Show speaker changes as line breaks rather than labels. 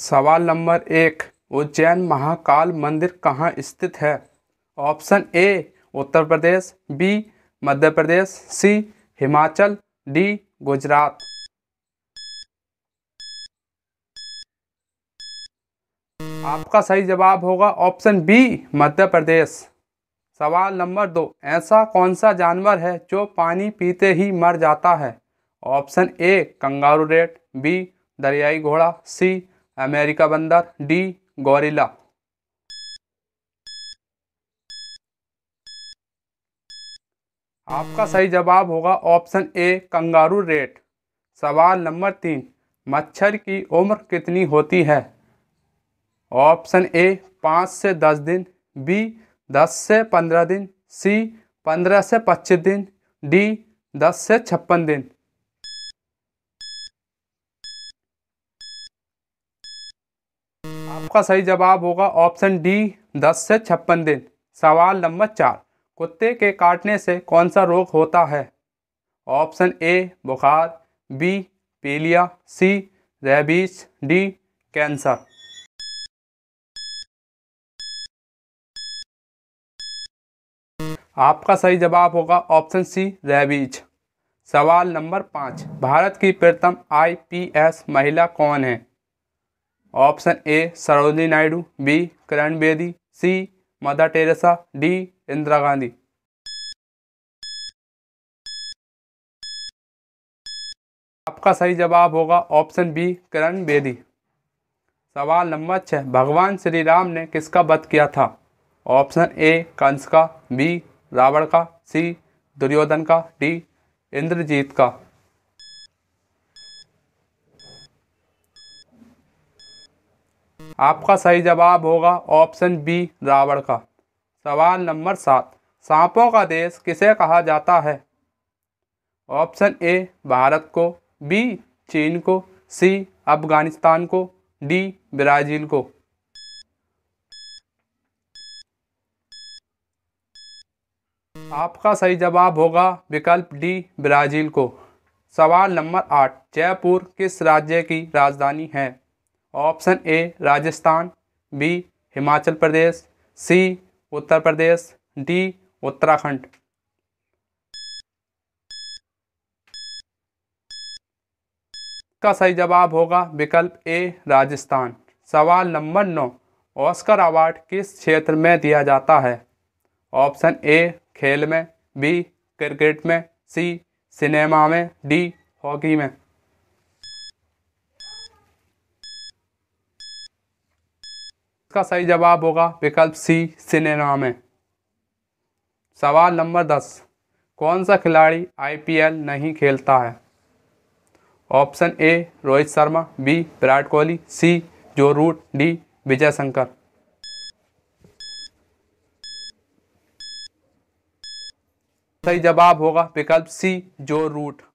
सवाल नंबर एक उज्जैन महाकाल मंदिर कहाँ स्थित है option A Uttar Pradesh B Madhya Pradesh C Himachal D Gujarat आपका सही जवाब होगा ऑप्शन बी मध्य प्रदेश सवाल नंबर दो ऐसा कौन सा जानवर है जो पानी पीते ही मर जाता है option A kangaroo rat B दरियाई घोड़ा सी अमेरिका बंदर डी गोरिला आपका सही जवाब होगा ऑप्शन ए कंगारू रेट सवाल नंबर तीन मच्छर की उम्र कितनी होती है ऑप्शन ए पाँच से दस दिन बी दस से पंद्रह दिन सी पंद्रह से पच्चीस दिन डी दस से छप्पन दिन आपका सही जवाब होगा ऑप्शन डी दस से छप्पन दिन सवाल नंबर चार कुत्ते के काटने से कौन सा रोग होता है ऑप्शन ए बुखार बी पीलिया सी रेबीज डी कैंसर आपका सही जवाब होगा ऑप्शन सी रेबीज सवाल नंबर पाँच भारत की प्रथम आईपीएस महिला कौन है option A Sarojini Naidu B Kiran Bedi C Mother Teresa D Indira Gandhi आपका सही जवाब होगा ऑप्शन बी किरण बेदी सवाल नंबर छः भगवान श्री राम ने किसका वध किया था ऑप्शन ए कंस का बी रावण का सी दुर्योधन का डी इंद्रजीत का आपका सही जवाब होगा ऑप्शन बी रावण का सवाल नंबर सात सांपों का देश किसे कहा जाता है ऑप्शन ए भारत को बी चीन को सी अफगानिस्तान को डी ब्राज़ील को आपका सही जवाब होगा विकल्प डी ब्राज़ील को सवाल नंबर आठ जयपुर किस राज्य की राजधानी है option A Rajasthan B Himachal Pradesh C Uttar Pradesh D Uttarakhand का सही जवाब होगा विकल्प ए राजस्थान सवाल नंबर नौ ऑस्कर अवार्ड किस क्षेत्र में दिया जाता है ऑप्शन ए खेल में बी क्रिकेट में सी सिनेमा में डी हॉकी में इसका सही जवाब होगा विकल्प सी सिनेमा में सवाल नंबर दस कौन सा खिलाड़ी आईपीएल नहीं खेलता है option A Rohit Sharma B Virat Kohli C Joe Root D विजय शंकर सही जवाब होगा विकल्प सी जो रूट